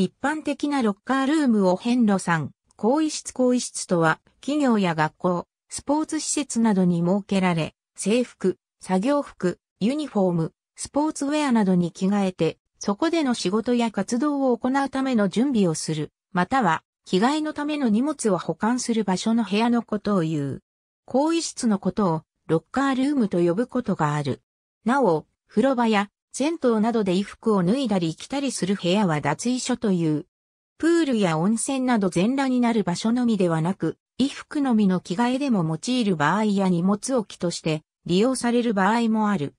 一般的なロッカールームを遍路さん、更衣室更衣室とは、企業や学校、スポーツ施設などに設けられ、制服、作業服、ユニフォーム、スポーツウェアなどに着替えて、そこでの仕事や活動を行うための準備をする、または、着替えのための荷物を保管する場所の部屋のことを言う。更衣室のことを、ロッカールームと呼ぶことがある。なお、風呂場や銭湯などで衣服を脱いだり着たりする部屋は脱衣所という。プールや温泉など全裸になる場所のみではなく、衣服のみの着替えでも用いる場合や荷物置きとして利用される場合もある。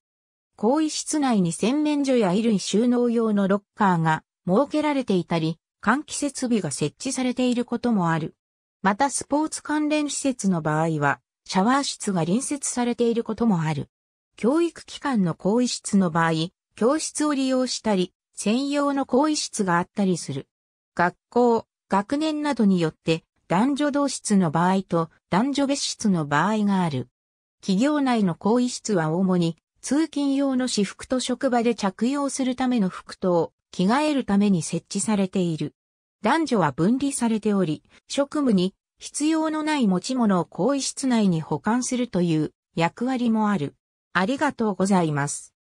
更衣室内に洗面所や衣類収納用のロッカーが設けられていたり、換気設備が設置されていることもある。またスポーツ関連施設の場合は、シャワー室が隣接されていることもある。教育機関の更衣室の場合、教室を利用したり、専用の更衣室があったりする。学校、学年などによって男女同室の場合と男女別室の場合がある。企業内の更衣室は主に通勤用の私服と職場で着用するための服と着替えるために設置されている。男女は分離されており、職務に必要のない持ち物を更衣室内に保管するという役割もある。ありがとうございます。